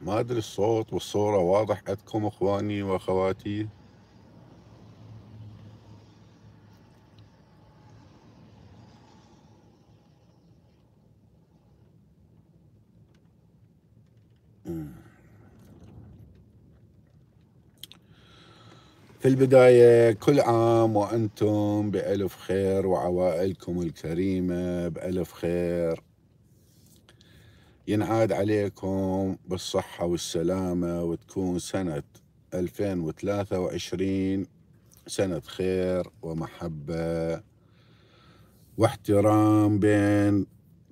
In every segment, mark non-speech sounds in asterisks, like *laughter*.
ما أدري الصوت والصورة واضح عندكم إخواني وأخواتي في البداية كل عام وأنتم بألف خير وعوائلكم الكريمة بألف خير ينعاد عليكم بالصحة والسلامة وتكون سنة 2023 سنة خير ومحبة واحترام بين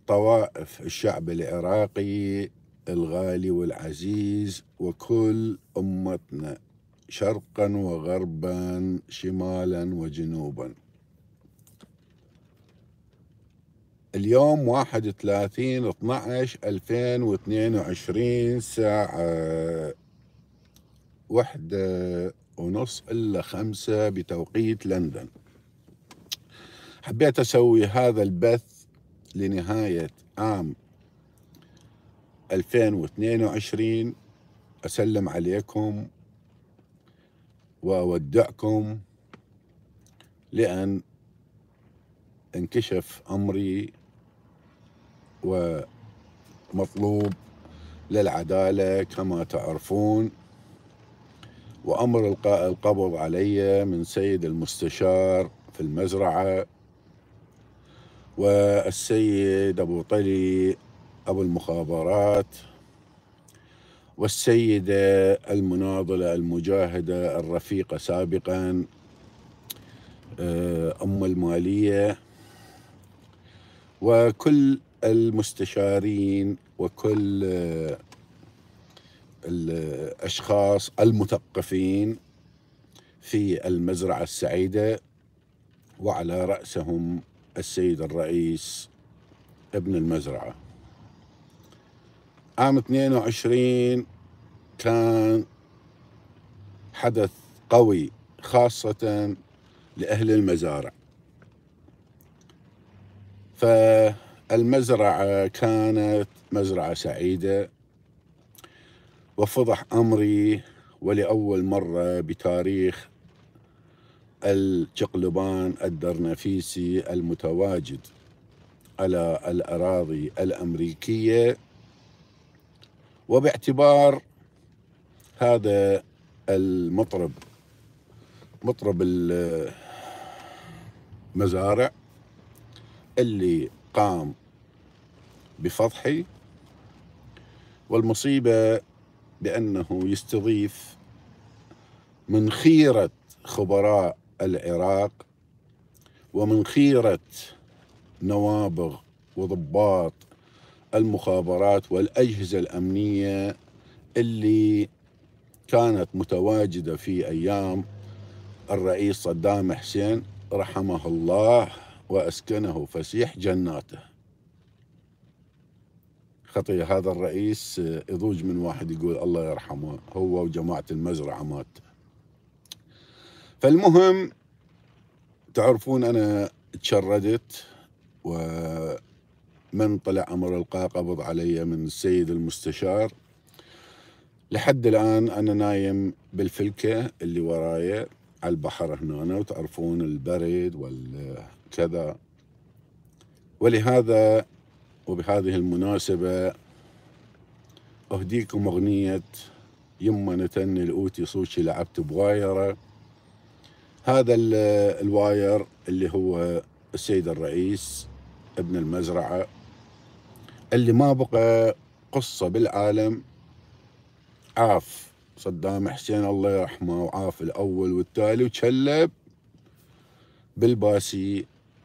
طوائف الشعب العراقي الغالي والعزيز وكل أمتنا شرقا وغربا شمالا وجنوبا اليوم 31 12 2022 ساعة واحدة ونص إلا خمسة بتوقيت لندن حبيت أسوي هذا البث لنهاية عام 2022 أسلم عليكم وأودعكم لأن انكشف أمري ومطلوب للعدالة كما تعرفون وأمر إلقاء القبض علي من سيد المستشار في المزرعة والسيد أبو طلي أبو المخابرات والسيدة المناضلة المجاهدة الرفيقة سابقا آه، أم المالية وكل المستشارين وكل آه، الاشخاص المثقفين في المزرعه السعيده وعلى راسهم السيد الرئيس ابن المزرعه عام 22 كان حدث قوي خاصه لاهل المزارع ف المزرعة كانت مزرعة سعيدة وفضح أمري ولأول مرة بتاريخ الجقلبان الدرنفيسي المتواجد على الأراضي الأمريكية وباعتبار هذا المطرب مطرب المزارع اللي قام بفضحي والمصيبة بأنه يستضيف من خيرة خبراء العراق ومن خيرة نوابغ وضباط المخابرات والأجهزة الأمنية اللي كانت متواجدة في أيام الرئيس صدام حسين رحمه الله وأسكنه فسيح جناته خطي هذا الرئيس يضوج من واحد يقول الله يرحمه هو وجماعة المزرعة مات فالمهم تعرفون أنا تشردت ومن طلع أمر القاء قبض علي من السيد المستشار لحد الآن أنا نايم بالفلكة اللي ورايا على البحر هنا وتعرفون البرد وال كذا ولهذا وبهذه المناسبة أهديكم أغنية يما نتن الأوتي صوتي لعبت بوايرة هذا الواير اللي هو السيد الرئيس ابن المزرعة اللي ما بقى قصة بالعالم عاف صدام حسين الله يرحمه وعاف الأول والتالي وتشلب بالباسي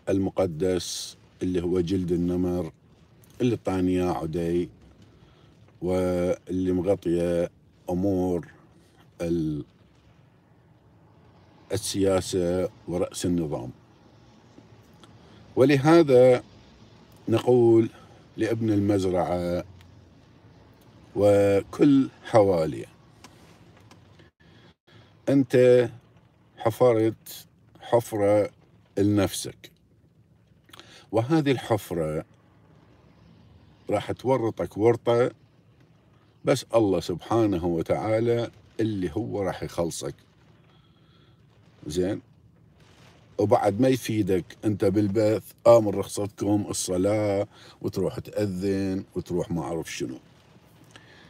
المقدس اللي هو جلد النمر اللي طانية عدي واللي مغطية أمور السياسة ورأس النظام ولهذا نقول لابن المزرعة وكل حواليه أنت حفرت حفرة لنفسك وهذه الحفرة راح تورطك ورطة بس الله سبحانه وتعالى اللي هو راح يخلصك زين وبعد ما يفيدك انت بالبث امر رخصتكم الصلاه وتروح تاذن وتروح ما اعرف شنو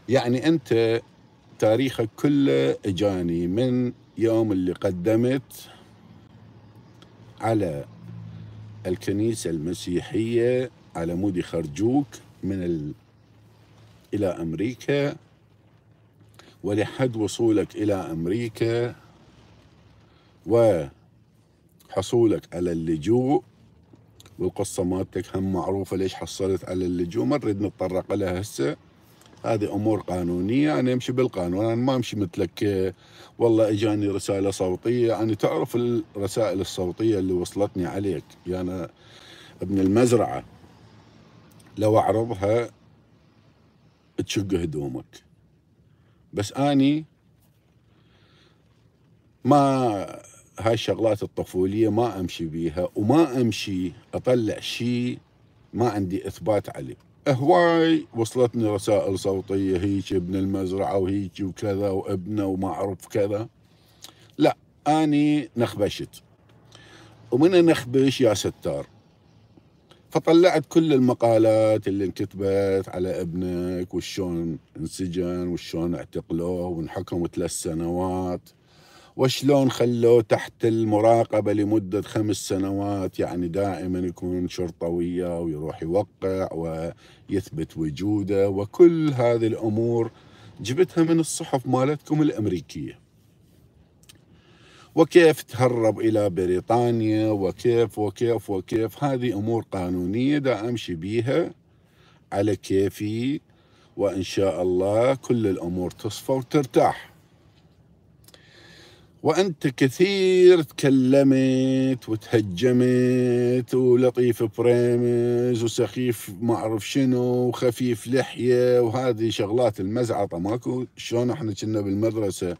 يعني انت تاريخك كله اجاني من يوم اللي قدمت على الكنيسة المسيحية على مود يخرجوك من ال... إلى أمريكا ولحد وصولك إلى أمريكا وحصولك على اللجوء والقصة مالتك هم معروفة ليش حصلت على اللجوء ما نريد نتطرق لها هسه هذه امور قانونيه انا يعني امشي بالقانون انا ما امشي مثلك والله اجاني رساله صوتيه يعني تعرف الرسائل الصوتيه اللي وصلتني عليك يعني أنا ابن المزرعه لو اعرضها تشق هدومك بس اني ما هاي الشغلات الطفوليه ما امشي بيها وما امشي اطلع شيء ما عندي اثبات عليه هواي وصلتني رسائل صوتية هيك ابن المزرعة وهيك وكذا وابنه وما أعرف كذا لا أني نخبشت ومن نخبش يا ستار فطلعت كل المقالات اللي انكتبت على ابنك وشون انسجن وشون اعتقلوه وانحكم ثلاث سنوات وشلون خلوه تحت المراقبة لمدة خمس سنوات يعني دائما يكون شرطة وياه ويروح يوقع ويثبت وجوده وكل هذه الأمور جبتها من الصحف مالتكم الأمريكية وكيف تهرب إلى بريطانيا وكيف وكيف وكيف هذه أمور قانونية دا أمشي بيها على كيفي وإن شاء الله كل الأمور تصفى وترتاح وانت كثير تكلمت وتهجمت ولطيف بريمز وسخيف ما اعرف شنو وخفيف لحيه وهذه شغلات المزعطه ماكو شلون احنا كنا بالمدرسه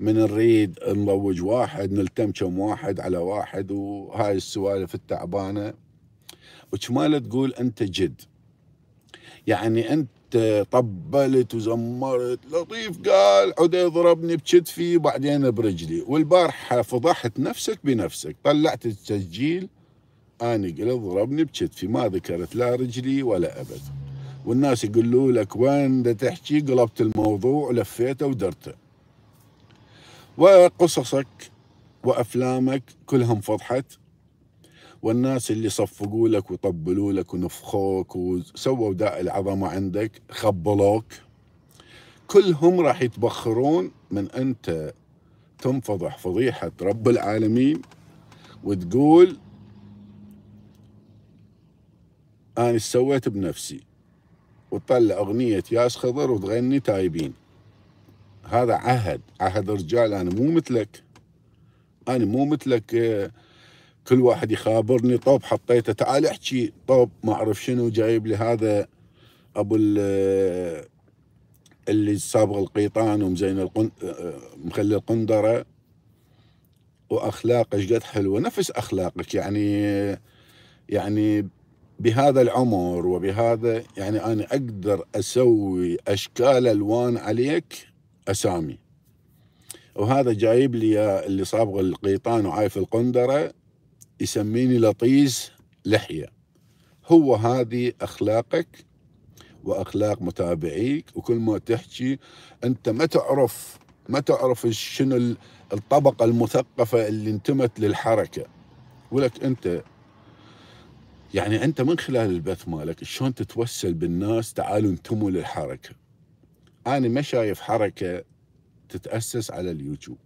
من نريد نروج واحد نلتم كم واحد على واحد وهاي السوالف التعبانه وشماله تقول انت جد يعني انت طبلت وزمرت لطيف قال عدي ضربني بكتفي وبعدين برجلي والبارحة فضحت نفسك بنفسك طلعت التسجيل أنا قلت ضربني بكتفي ما ذكرت لا رجلي ولا أبد والناس يقولوا لك وين دا تحكي قلبت الموضوع لفيته ودرته وقصصك وأفلامك كلهم فضحت والناس اللي صفقوا لك وطبلوا لك ونفخوك وسووا داء العظمة عندك خبلوك كلهم راح يتبخرون من أنت تنفضح فضيحة رب العالمين وتقول أنا سويت بنفسي وتطلع أغنية ياس خضر وتغني تايبين هذا عهد عهد رجال أنا مو مثلك أنا مو مثلك آه، كل واحد يخابرني طوب حطيته تعال احكي طوب ما اعرف شنو جايب لي هذا ابو اللي صابغ القيطان ومزين القن... مخلي القندره واخلاقه قد حلوه نفس اخلاقك يعني يعني بهذا العمر وبهذا يعني انا اقدر اسوي اشكال الوان عليك اسامي وهذا جايب لي اللي صابغ القيطان وعايف القندره يسميني لطيز لحية هو هذه أخلاقك وأخلاق متابعيك وكل ما تحكي أنت ما تعرف ما تعرف شنو الطبقة المثقفة اللي انتمت للحركة ولك أنت يعني أنت من خلال البث مالك شلون تتوسل بالناس تعالوا انتموا للحركة أنا ما شايف حركة تتأسس على اليوتيوب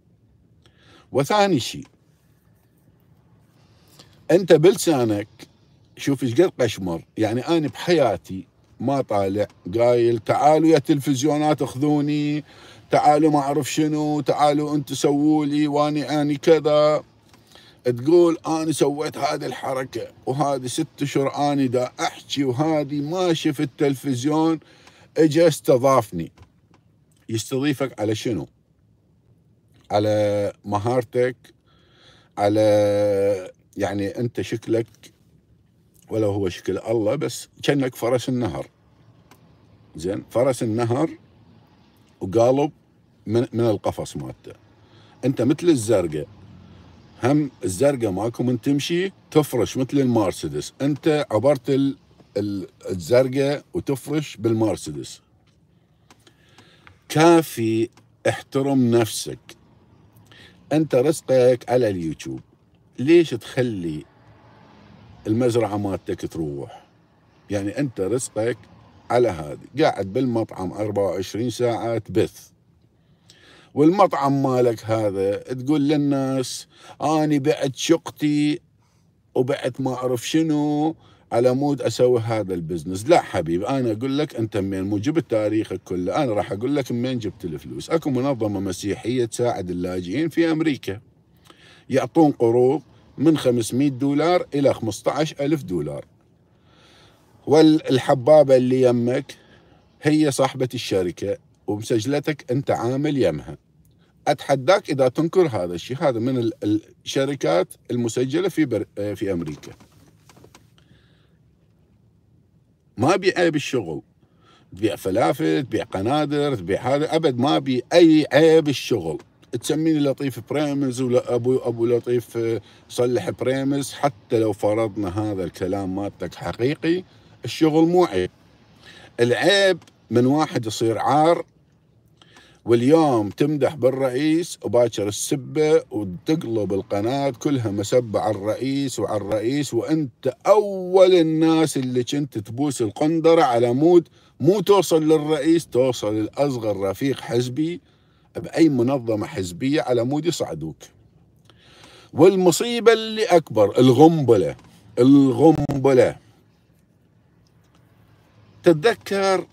وثاني شيء انت بلسانك شوف ايش قد قشمر يعني انا بحياتي ما طالع قايل تعالوا يا تلفزيونات خذوني تعالوا ما اعرف شنو تعالوا انتم سووا لي واني اني كذا تقول انا سويت هذه الحركه وهذه ست اشهر اني دا احكي وهذه ما شفت التلفزيون اجى استضافني يستضيفك على شنو؟ على مهارتك على يعني انت شكلك ولا هو شكل الله بس كانك فرس النهر زين فرس النهر وقالب من, من القفص مالته انت مثل الزرقاء هم الزرقاء ماكو من تمشي تفرش مثل المرسيدس انت عبرت الزرقاء وتفرش بالمرسيدس كافي احترم نفسك انت رزقك على اليوتيوب ليش تخلي المزرعه مالتك تروح يعني انت رزقك على هذه قاعد بالمطعم 24 ساعه تبث والمطعم مالك هذا تقول للناس اني بعت شقتي وبعت ما اعرف شنو على مود اسوي هذا البزنس لا حبيبي انا اقول لك انت من مو جبت تاريخك كله انا راح اقول لك من جبت الفلوس اكو منظمه مسيحيه تساعد اللاجئين في امريكا يعطون قروض من 500 دولار إلى 15000 دولار والحبابة اللي يمك هي صاحبة الشركة ومسجلتك أنت عامل يمها أتحداك إذا تنكر هذا الشيء هذا من الشركات المسجلة في, بر... آه، في أمريكا ما بي عيب الشغل تبيع فلافل تبيع قنادر تبيع هذا أبد ما بي أي عيب الشغل تسميني لطيف بريمز ولا ابو ابو لطيف آه، صلح بريمز حتى لو فرضنا هذا الكلام مالتك حقيقي الشغل مو عيب العيب من واحد يصير عار واليوم تمدح بالرئيس وباكر السبه وتقلب القناه كلها مسبه على الرئيس وعلى الرئيس وانت اول الناس اللي كنت تبوس القندره على مود مو توصل للرئيس توصل لاصغر رفيق حزبي باي منظمه حزبيه على مود يصعدوك والمصيبه اللي اكبر الغنبله الغنبله تتذكر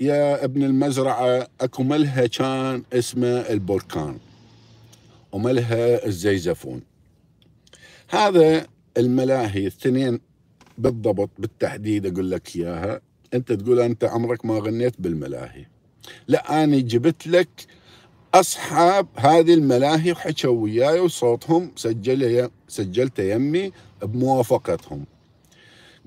يا ابن المزرعه اكو ملها كان اسمه البركان وملها الزيزفون هذا الملاهي الاثنين بالضبط بالتحديد اقول لك اياها انت تقول انت عمرك ما غنيت بالملاهي لا انا جبت لك اصحاب هذه الملاهي وحكوا وياي وصوتهم سجل سجلت يمي بموافقتهم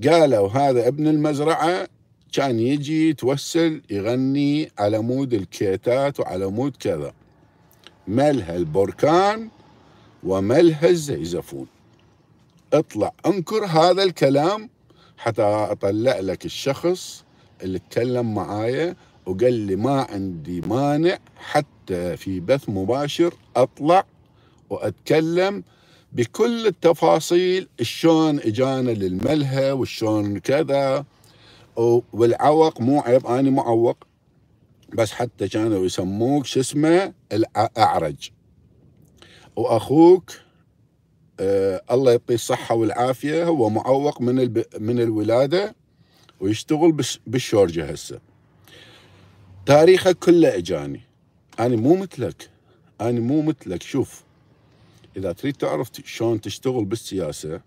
قالوا هذا ابن المزرعه كان يجي يتوسل يغني على مود الكيتات وعلى مود كذا ملها البركان وملها الزيزفون اطلع انكر هذا الكلام حتى اطلع لك الشخص اللي تكلم معايا وقال لي ما عندي مانع حتى في بث مباشر اطلع واتكلم بكل التفاصيل شلون اجانا للملهى وشلون كذا والعوق مو عيب اني معوق بس حتى كانوا يسموك شو اسمه الاعرج واخوك آه الله يعطيه الصحه والعافيه هو معوق من من الولاده ويشتغل بالشورجه هسه تاريخك كله اجاني انا مو مثلك انا مو مثلك شوف اذا تريد تعرف شلون تشتغل بالسياسه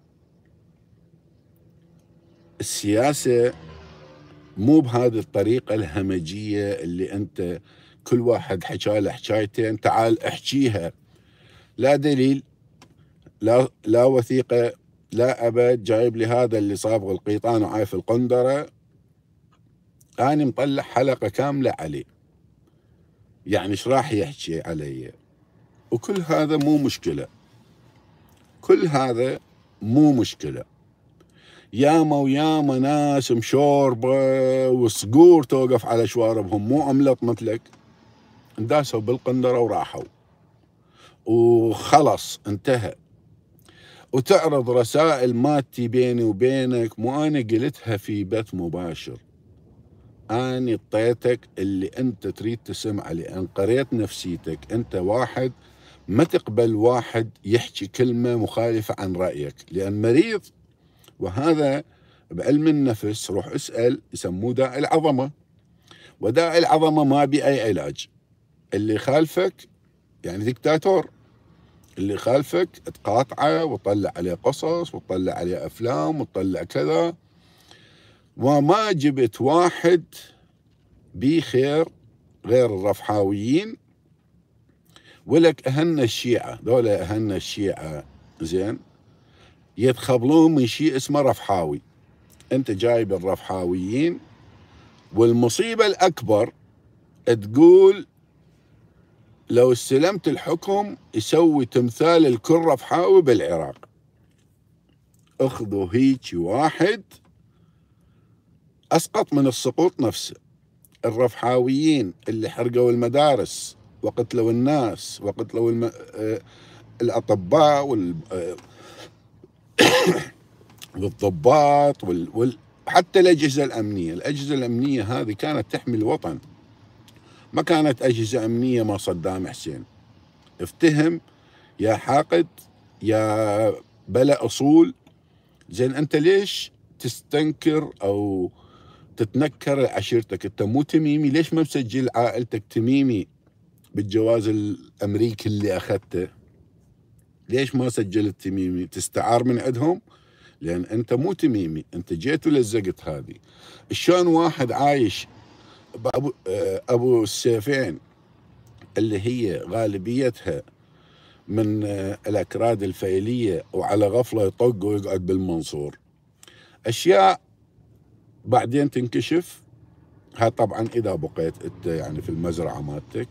السياسه مو بهذه الطريقه الهمجيه اللي انت كل واحد حكى له حكايتين تعال احكيها لا دليل لا لا وثيقه لا ابد جايب لي هذا اللي صابغ القيطان وعايف القندره أنا مطلع حلقة كاملة عليه يعني ايش راح يحكي علي وكل هذا مو مشكلة كل هذا مو مشكلة ياما وياما ناس مشوربة وصقور توقف على شواربهم مو أملط مثلك انداسوا بالقندرة وراحوا وخلص انتهى وتعرض رسائل ماتي بيني وبينك مو أنا قلتها في بث مباشر أني اعطيتك اللي أنت تريد تسمع لأن يعني قريت نفسيتك أنت واحد ما تقبل واحد يحكي كلمة مخالفة عن رأيك لأن مريض وهذا بعلم النفس روح اسأل يسموه داء العظمة وداء العظمة ما بأي علاج اللي خالفك يعني دكتاتور اللي خالفك تقاطعه وتطلع عليه قصص وتطلع عليه أفلام وتطلع كذا وما جبت واحد بخير غير الرفحاويين ولك أهلنا الشيعة ذولا أهلنا الشيعة زين يتخبلون من شيء اسمه رفحاوي أنت جايب الرفحاويين والمصيبة الأكبر تقول لو استلمت الحكم يسوي تمثال الكل رفحاوي بالعراق اخذوا هيجي واحد أسقط من السقوط نفسه الرفحاويين اللي حرقوا المدارس وقتلوا الناس وقتلوا الم... آه، الأطباء وال... آه، *coughs* والضباط وال... وال... حتى الأجهزة الأمنية الأجهزة الأمنية هذه كانت تحمي الوطن ما كانت أجهزة أمنية مع صدام حسين افتهم يا حاقد يا بلا أصول زين أنت ليش تستنكر أو تتنكر عشيرتك انت مو تميمي ليش ما مسجل عائلتك تميمي بالجواز الامريكي اللي اخذته ليش ما سجلت تميمي تستعار من عندهم لان انت مو تميمي انت جيت ولزقت هذه شلون واحد عايش بابو ابو السيفين اللي هي غالبيتها من الاكراد الفيليه وعلى غفله يطق ويقعد بالمنصور اشياء بعدين تنكشف ها طبعا اذا بقيت انت يعني في المزرعه مالتك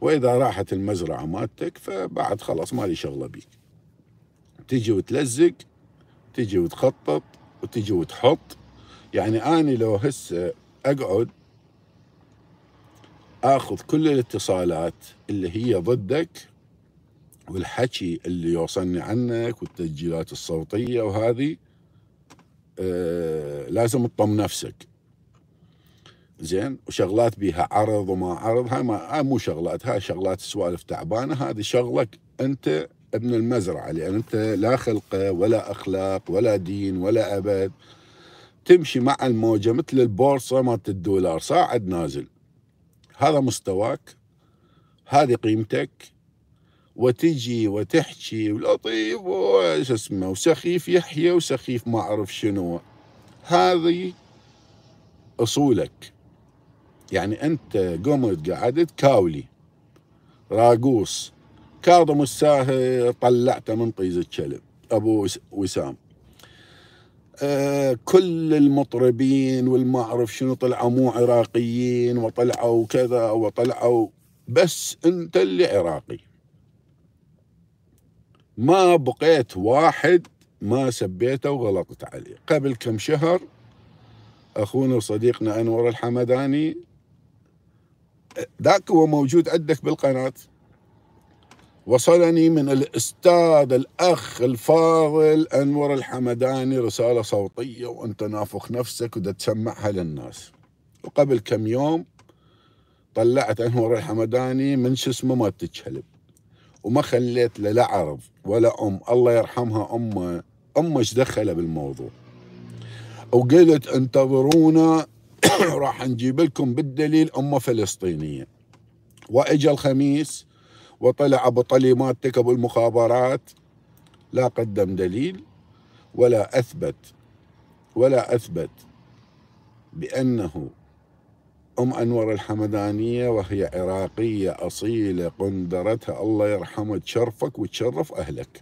واذا راحت المزرعه مالتك فبعد خلاص مالي شغله بيك تجي وتلزق تجي وتخطط وتجي وتحط يعني اني لو هسه اقعد اخذ كل الاتصالات اللي هي ضدك والحكي اللي يوصلني عنك والتسجيلات الصوتيه وهذه آه، لازم تطم نفسك زين وشغلات بيها عرض وما عرض هاي ما هاي مو شغلات هاي شغلات سوالف تعبانه هذه شغلك انت ابن المزرعه لان انت لا خلقه ولا اخلاق ولا دين ولا ابد تمشي مع الموجه مثل البورصه مالت الدولار صاعد نازل هذا مستواك هذه قيمتك وتجي وتحكي ولطيف وش اسمه وسخيف يحيى وسخيف ما اعرف شنو هذه اصولك يعني انت قمت قعدت كاولي راقوس كاظم الساهر طلعته من طيز الكلب ابو وسام آه كل المطربين والمعرف شنو طلعوا مو عراقيين وطلعوا كذا وطلعوا بس انت اللي عراقي ما بقيت واحد ما سبيته وغلطت عليه قبل كم شهر اخونا وصديقنا انور الحمداني ذاك هو موجود عندك بالقناه وصلني من الاستاذ الاخ الفاضل انور الحمداني رساله صوتيه وانت نافخ نفسك تسمعها للناس وقبل كم يوم طلعت انور الحمداني من شو اسمه ما تتشلب وما خليت له لا عرض ولا أم الله يرحمها أمه أمه ايش دخلها بالموضوع وقالت انتظرونا *coughs* راح نجيب لكم بالدليل أمه فلسطينية وإجا الخميس وطلع أبو طليماتك ابو المخابرات لا قدم دليل ولا أثبت ولا أثبت بأنه أم أنور الحمدانية وهي عراقية أصيلة قندرتها الله يرحمه تشرفك وتشرف أهلك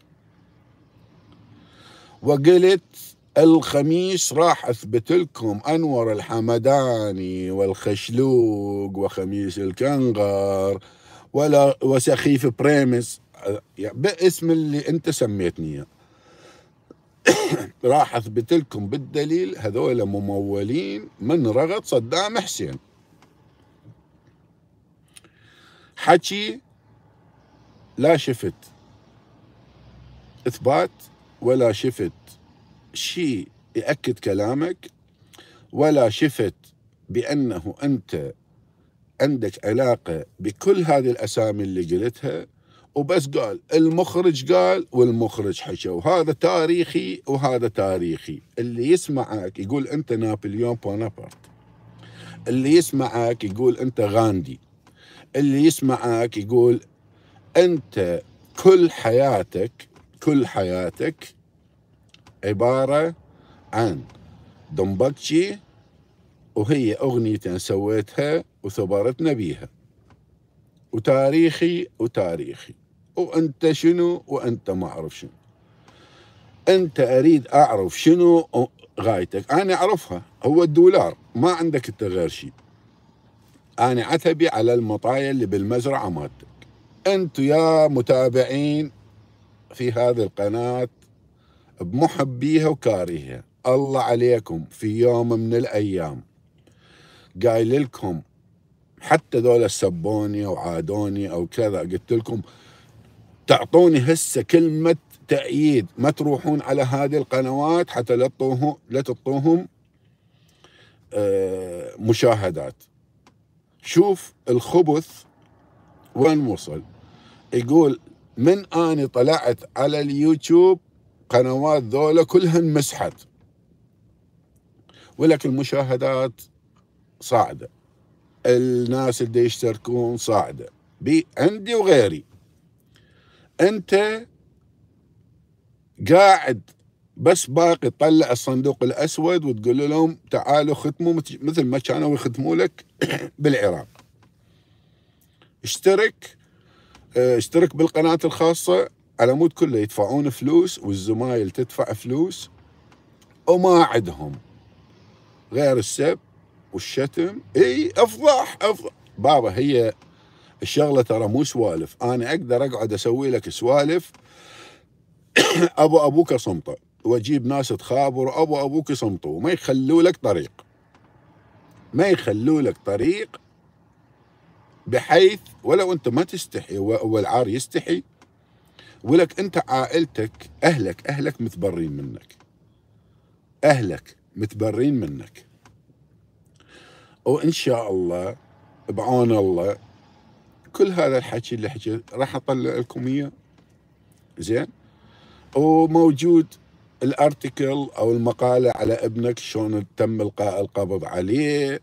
وقلت الخميس راح اثبت لكم انور الحمداني والخشلوق وخميس الكنغر ولا وسخيف بريمس باسم اللي انت سميتني اياه *coughs* راح اثبت لكم بالدليل هذول ممولين من رغد صدام حسين حكي لا شفت اثبات ولا شفت شيء ياكد كلامك ولا شفت بانه انت عندك علاقه بكل هذه الاسامي اللي قلتها وبس قال المخرج قال والمخرج حكى وهذا تاريخي وهذا تاريخي اللي يسمعك يقول انت نابليون بونابرت اللي يسمعك يقول انت غاندي اللي يسمعك يقول انت كل حياتك كل حياتك عباره عن دمبكشي وهي اغنيه سويتها وثبرتنا بيها وتاريخي وتاريخي وانت شنو وانت ما اعرف شنو انت اريد اعرف شنو غايتك انا اعرفها هو الدولار ما عندك انت غير شيء أنا عتبي على المطايا اللي بالمزرعة مالتك أنتوا يا متابعين في هذه القناة بمحبيها وكارهها الله عليكم في يوم من الأيام قايل لكم حتى ذولا سبوني او عادوني او كذا قلت لكم تعطوني هسه كلمه تأييد ما تروحون على هذه القنوات حتى لا تعطوهم آه، مشاهدات شوف الخبث وين وصل يقول من اني طلعت على اليوتيوب قنوات ذولا كلها انمسحت ولك المشاهدات صاعده الناس اللي يشتركون صاعده بي عندي وغيري انت قاعد بس باقي تطلع الصندوق الاسود وتقول لهم تعالوا ختموا مثل ما كانوا يختموا لك *coughs* بالعراق اشترك آه، اشترك بالقناه الخاصه على مود كله يدفعون فلوس والزمايل تدفع فلوس وما عندهم غير السب والشتم اي افضح افضح بابا هي الشغله ترى مو سوالف انا اقدر اقعد اسوي لك سوالف *coughs* ابو ابوك صمته واجيب ناس تخابر ابو ابوك يصمتوا ما يخلوا لك طريق ما يخلوا لك طريق بحيث ولو انت ما تستحي والعار يستحي ولك انت عائلتك اهلك اهلك متبرين منك اهلك متبرين منك وان شاء الله بعون الله كل هذا الحكي اللي حكيت راح اطلع لكم اياه زين وموجود الارتيكل او المقاله على ابنك شلون تم القاء القبض عليه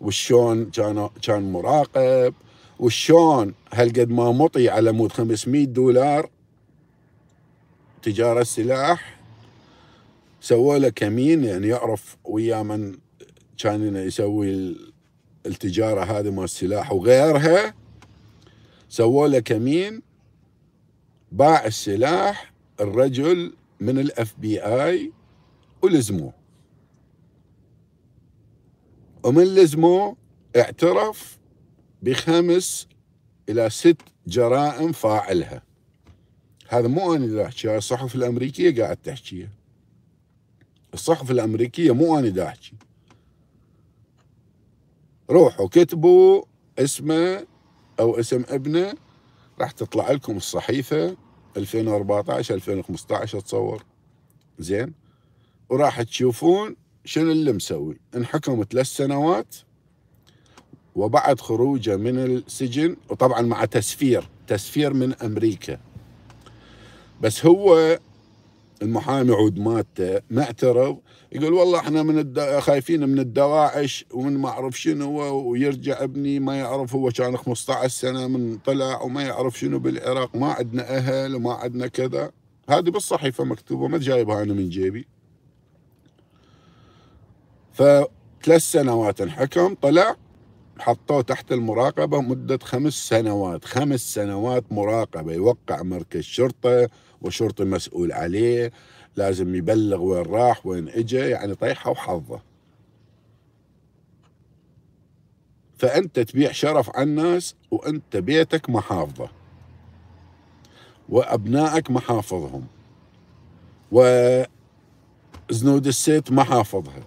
وشلون كان كان مراقب وشلون هالقد ما مطي على مود 500 دولار تجاره سلاح سووا له كمين يعني يعرف ويا من كان يسوي التجاره هذه مال السلاح وغيرها سووا له كمين باع السلاح الرجل من الاف بي اي ولزموه ومن لزموه اعترف بخمس الى ست جرائم فاعلها هذا مو انا اللي احكي الصحف الامريكيه قاعد تحكيها الصحف الامريكيه مو انا اللي احكي روحوا كتبوا اسمه او اسم ابنه راح تطلع لكم الصحيفه 2014 2015 اتصور زين وراح تشوفون شنو اللي مسوي انحكم ثلاث سنوات وبعد خروجه من السجن وطبعا مع تسفير تسفير من امريكا بس هو المحامي عود مالته ما اعترض يقول والله احنا من الد... خايفين من الدواعش ومن ما اعرف شنو ويرجع ابني ما يعرف هو كان 15 سنه من طلع وما يعرف شنو بالعراق ما عندنا اهل وما عندنا كذا هذه بالصحيفه مكتوبه ما جايبها انا من جيبي فثلاث سنوات انحكم طلع حطوه تحت المراقبة مدة خمس سنوات خمس سنوات مراقبة يوقع مركز شرطة وشرطي مسؤول عليه لازم يبلغ وين راح وين اجى يعني طيحه وحظه فانت تبيع شرف على الناس وانت بيتك محافظه وابنائك محافظهم وزنود الست محافظها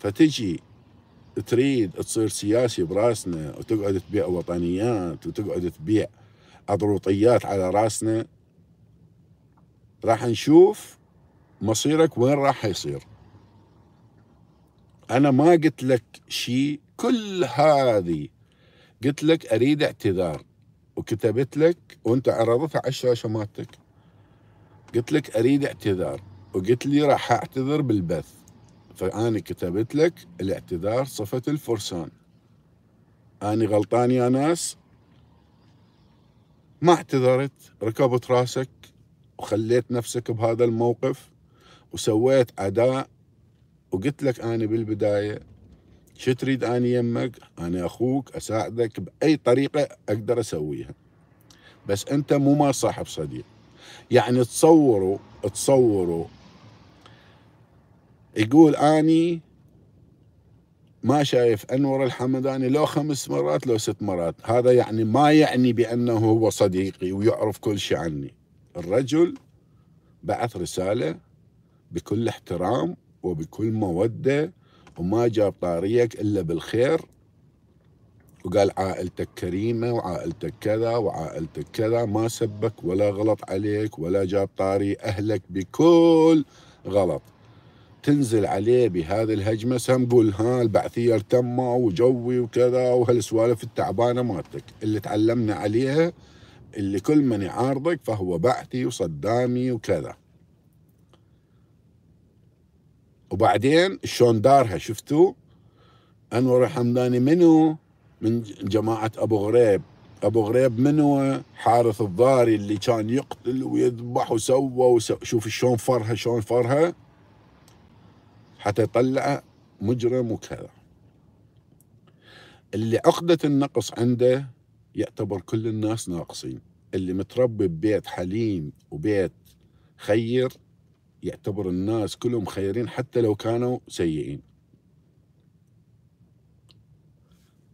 فتجي تريد تصير سياسي براسنا وتقعد تبيع وطنيات وتقعد تبيع اضروطيات على راسنا راح نشوف مصيرك وين راح يصير انا ما قلت لك شيء كل هذه قلت لك اريد اعتذار وكتبت لك وانت عرضتها على الشاشه مالتك قلت لك اريد اعتذار وقلت لي راح اعتذر بالبث فانا كتبت لك الاعتذار صفه الفرسان اني غلطان يا ناس ما اعتذرت ركبت راسك وخليت نفسك بهذا الموقف وسويت اداء وقلت لك أنا بالبداية شو تريد أنا يمك أنا أخوك أساعدك بأي طريقة أقدر أسويها بس أنت مو ما صاحب صديق يعني تصوروا تصوروا يقول أني ما شايف أنور الحمداني لو خمس مرات لو ست مرات هذا يعني ما يعني بأنه هو صديقي ويعرف كل شيء عني الرجل بعث رسالة بكل احترام وبكل مودة وما جاب طاريك إلا بالخير وقال عائلتك كريمة وعائلتك كذا وعائلتك كذا ما سبك ولا غلط عليك ولا جاب طاري أهلك بكل غلط تنزل عليه بهذه الهجمة سام قول ها البعثية ارتموا وجوي وكذا وهالسوالف التعبانة مالتك اللي تعلمنا عليها اللي كل من يعارضك فهو بعثي وصدامي وكذا وبعدين شلون دارها شفتوا انور الحمداني منو من جماعه ابو غريب ابو غريب منو حارث الضاري اللي كان يقتل ويذبح وسوى وشوف شوف شلون فرها شلون فرها حتى يطلع مجرم وكذا اللي عقده النقص عنده يعتبر كل الناس ناقصين اللي متربي ببيت حليم وبيت خير يعتبر الناس كلهم خيرين حتى لو كانوا سيئين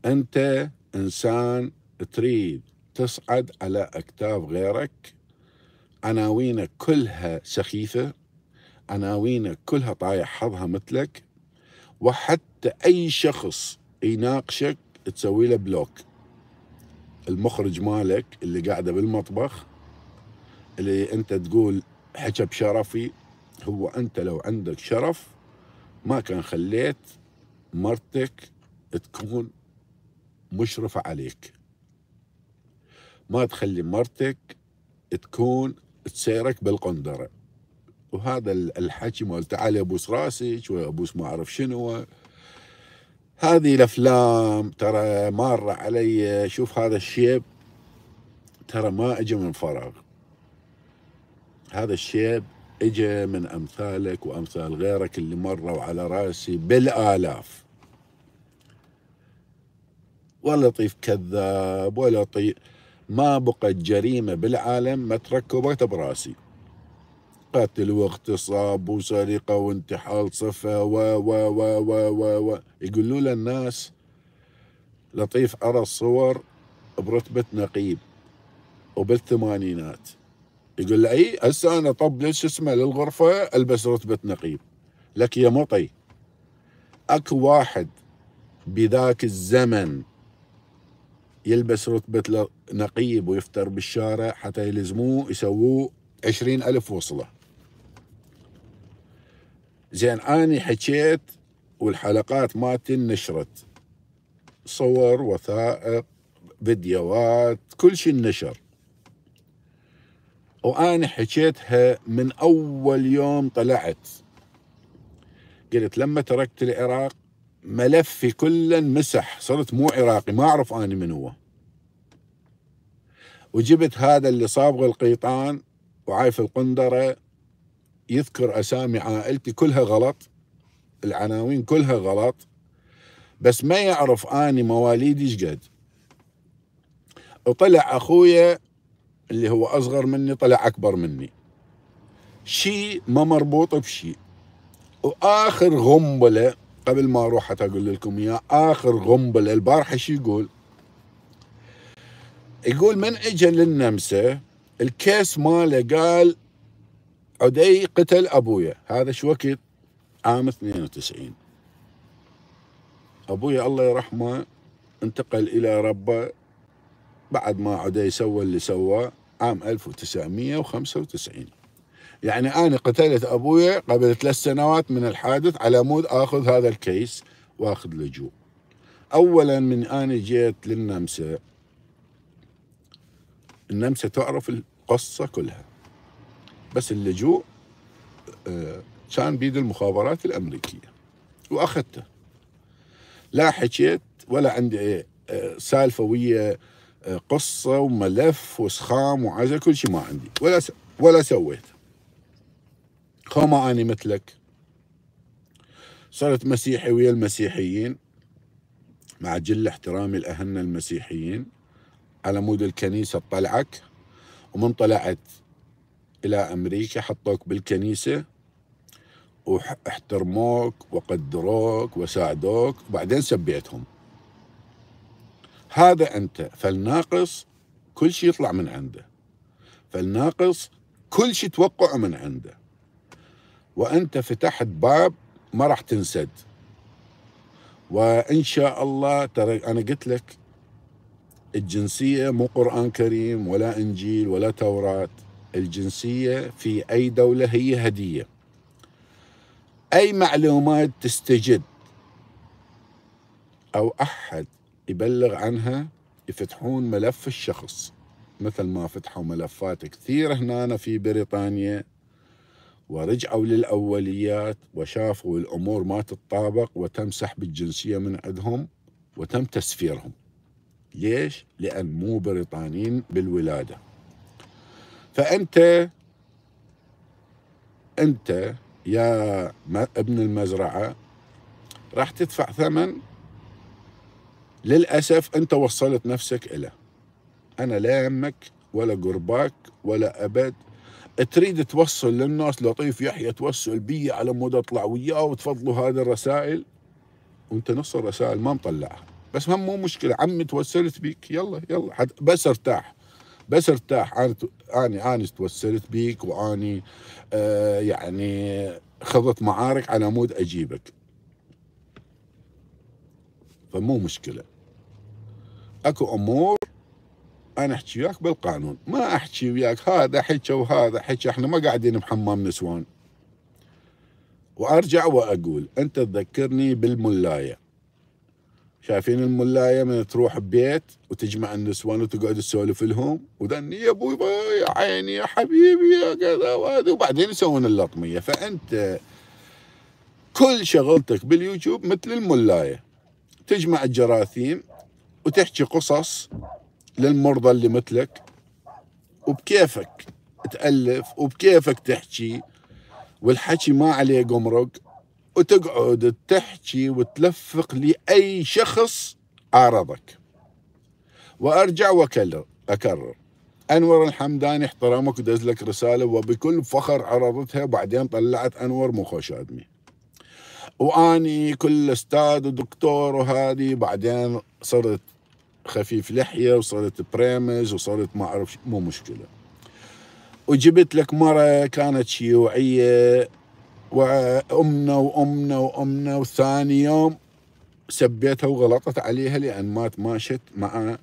انت انسان تريد تصعد على اكتاف غيرك عناوينك كلها سخيفه عناوينك كلها طايح حظها مثلك وحتى اي شخص يناقشك تسوي له بلوك المخرج مالك اللي قاعده بالمطبخ اللي انت تقول حكى بشرفي هو انت لو عندك شرف ما كان خليت مرتك تكون مشرفه عليك ما تخلي مرتك تكون تسيرك بالقندره وهذا الحكي مال تعال ابوس راسك وابوس ما اعرف شنو هذه الافلام ترى مارة علي شوف هذا الشيب ترى ما اجى من فراغ هذا الشيب اجى من امثالك وامثال غيرك اللي مروا على راسي بالالاف ولا طيف كذاب ولا طيف ما بقت جريمه بالعالم ما تركبت براسي قتل واغتصاب وسرقة وانتحال صفة و و و و و و يقولوا له الناس لطيف أرى الصور برتبة نقيب وبالثمانينات يقول له اي هسه انا طب ليش اسمه للغرفه البس رتبه نقيب لك يا مطي اكو واحد بذاك الزمن يلبس رتبة نقيب ويفتر بالشارع حتى يلزموه يسووه عشرين ألف وصلة زين اني حكيت والحلقات مالتي نشرت صور وثائق فيديوهات كل شيء نشر وانا حكيتها من اول يوم طلعت قلت لما تركت العراق ملفي كله مسح صرت مو عراقي ما اعرف انا من هو وجبت هذا اللي صابغ القيطان وعايف القندره يذكر اسامي عائلتي كلها غلط العناوين كلها غلط بس ما يعرف اني مواليدي شقد وطلع اخويا اللي هو اصغر مني طلع اكبر مني شيء ما مربوط بشيء واخر غنبله قبل ما اروح حتى اقول لكم اياه اخر غنبله البارحه شو يقول؟ يقول من اجى للنمسا الكيس ماله قال عدي قتل ابويا هذا شو وقت عام 92 ابويا الله يرحمه انتقل الى ربه بعد ما عدي سوى اللي سواه عام 1995 يعني انا قتلت ابويا قبل ثلاث سنوات من الحادث على مود اخذ هذا الكيس واخذ لجوء اولا من انا جيت للنمسا النمسا تعرف القصه كلها بس اللجوء آه، كان بيد المخابرات الامريكيه واخذته لا حكيت ولا عندي آه، سالفه ويا آه، قصه وملف وسخام وعزل كل شيء ما عندي ولا ولا سويت خوما اني مثلك صرت مسيحي ويا المسيحيين مع جل احترامي لاهلنا المسيحيين على مود الكنيسه تطلعك ومن طلعت إلى أمريكا حطوك بالكنيسة واحترموك وقدروك وساعدوك وبعدين سبيتهم هذا أنت فالناقص كل شيء يطلع من عنده فالناقص كل شيء توقعه من عنده وأنت فتحت باب ما راح تنسد وإن شاء الله ترى أنا قلت لك الجنسية مو قرآن كريم ولا إنجيل ولا توراة الجنسية في أي دولة هي هدية أي معلومات تستجد أو أحد يبلغ عنها يفتحون ملف الشخص مثل ما فتحوا ملفات كثير هنا في بريطانيا ورجعوا للأوليات وشافوا الأمور ما تتطابق وتم سحب الجنسية من عندهم وتم تسفيرهم ليش؟ لأن مو بريطانيين بالولادة فانت انت يا ابن المزرعه راح تدفع ثمن للاسف انت وصلت نفسك الى انا لا يهمك ولا قرباك ولا ابد تريد توصل للناس لطيف يحيى توصل بي على مود اطلع وياه وتفضلوا هذه الرسائل وانت نص الرسائل ما مطلعها بس هم مو مشكله عمي توسلت بيك يلا يلا بس ارتاح بس ارتاح أنا أني أنا توسلت بيك وأني آه، يعني خضت معارك على مود أجيبك فمو مشكلة أكو أمور أنا أحكي وياك بالقانون ما أحكي وياك هذا حكى وهذا حكى إحنا ما قاعدين بحمام نسوان وأرجع وأقول أنت تذكرني بالملاية شايفين الملايه من تروح ببيت وتجمع النسوان وتقعد تسولف لهم وذني يا ابوي يا عيني يا حبيبي يا كذا وهذا وبعدين يسوون اللطميه فانت كل شغلتك باليوتيوب مثل الملايه تجمع الجراثيم وتحكي قصص للمرضى اللي مثلك وبكيفك تألف وبكيفك تحكي والحكي ما عليه قمرق وتقعد تحكي وتلفق لأي شخص عارضك وأرجع وأكرر أنور الحمداني احترامك ودز لك رسالة وبكل فخر عرضتها وبعدين طلعت أنور مو خوش آدمي وأني كل أستاذ ودكتور وهذه بعدين صرت خفيف لحية وصرت بريمز وصرت ما أعرف مو مشكلة وجبت لك مرة كانت شيوعية وامنا وامنا وامنا وثاني يوم سبيتها وغلطت عليها لان ما تماشت مع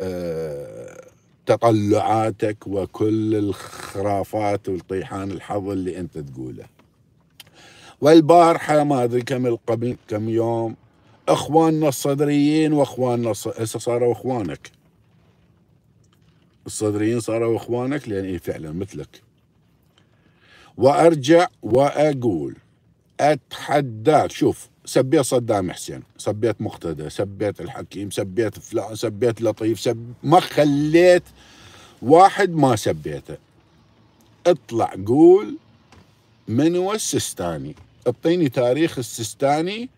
آه، تطلعاتك وكل الخرافات والطيحان الحظ اللي انت تقوله والبارحه ما ادري كم قبل كم يوم اخواننا الصدريين واخواننا هسه صاروا اخوانك الصدريين صاروا اخوانك لان هي إيه فعلا مثلك وارجع واقول اتحداك شوف سبيت صدام حسين سبيت مقتدى سبيت الحكيم سبيت فلان سبيت لطيف سب ما خليت واحد ما سبيته اطلع قول من هو السستاني اعطيني تاريخ السستاني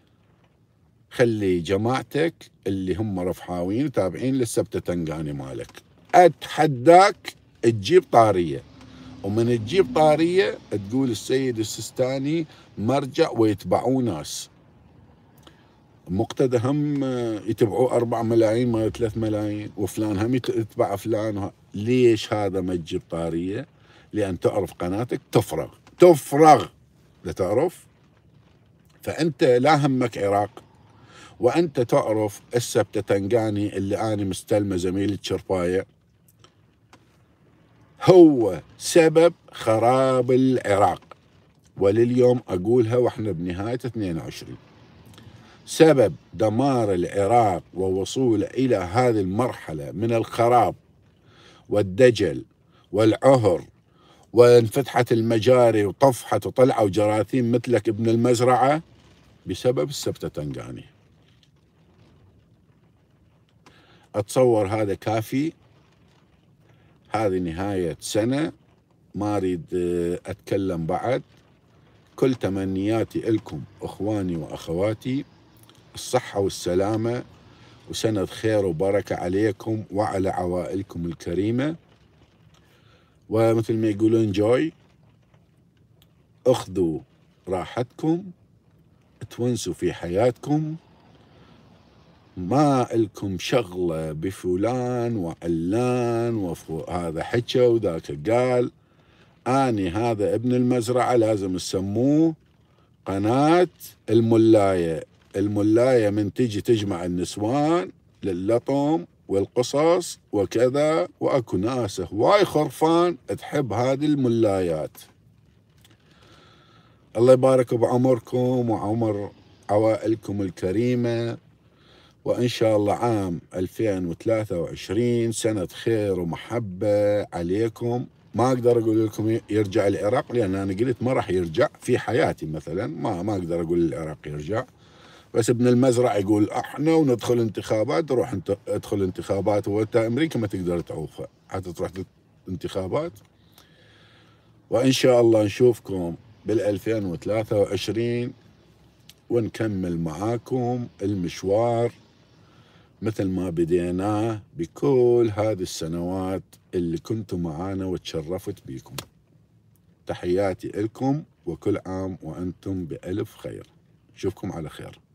خلي جماعتك اللي هم رفحاويين تابعين للسبتة تنقاني مالك اتحداك تجيب طاريه ومن تجيب طارية تقول السيد السيستاني مرجع ويتبعوه ناس مقتدى هم آه، يتبعوه أربعة ملايين ما ثلاث ملايين وفلان هم يتبع فلان ليش هذا ما تجيب طارية لأن تعرف قناتك تفرغ تفرغ لتعرف فأنت لا همك عراق وأنت تعرف السبتة تنقاني اللي أنا مستلمة زميل الشرفايه هو سبب خراب العراق ولليوم أقولها وإحنا بنهاية 22 سبب دمار العراق ووصوله إلى هذه المرحلة من الخراب والدجل والعهر وانفتحت المجاري وطفحت وطلعوا جراثيم مثلك ابن المزرعة بسبب السبتة تنقاني أتصور هذا كافي هذه نهاية سنة ما أريد آه، أتكلم بعد كل تمنياتي إلكم أخواني وأخواتي الصحة والسلامة وسنة خير وبركة عليكم وعلى عوائلكم الكريمة ومثل ما يقولون جوي أخذوا راحتكم تونسوا في حياتكم ما إلكم شغلة بفلان وعلان وهذا حكى وذاك قال أني هذا ابن المزرعة لازم تسموه قناة الملاية الملاية من تجي تجمع النسوان للطم والقصص وكذا واكو ناس هواي خرفان تحب هذه الملايات الله يبارك بعمركم وعمر عوائلكم الكريمه وإن شاء الله عام 2023 سنة خير ومحبة عليكم ما اقدر اقول لكم يرجع العراق لان انا قلت ما راح يرجع في حياتي مثلا ما ما اقدر اقول العراق يرجع بس ابن المزرعه يقول احنا وندخل انتخابات روح انت ادخل انتخابات وانت امريكا ما تقدر تعوفها حتى تروح انتخابات وان شاء الله نشوفكم بال 2023 ونكمل معاكم المشوار مثل ما بديناه بكل هذه السنوات اللي كنتوا معانا وتشرفت بيكم تحياتي لكم وكل عام وأنتم بألف خير نشوفكم على خير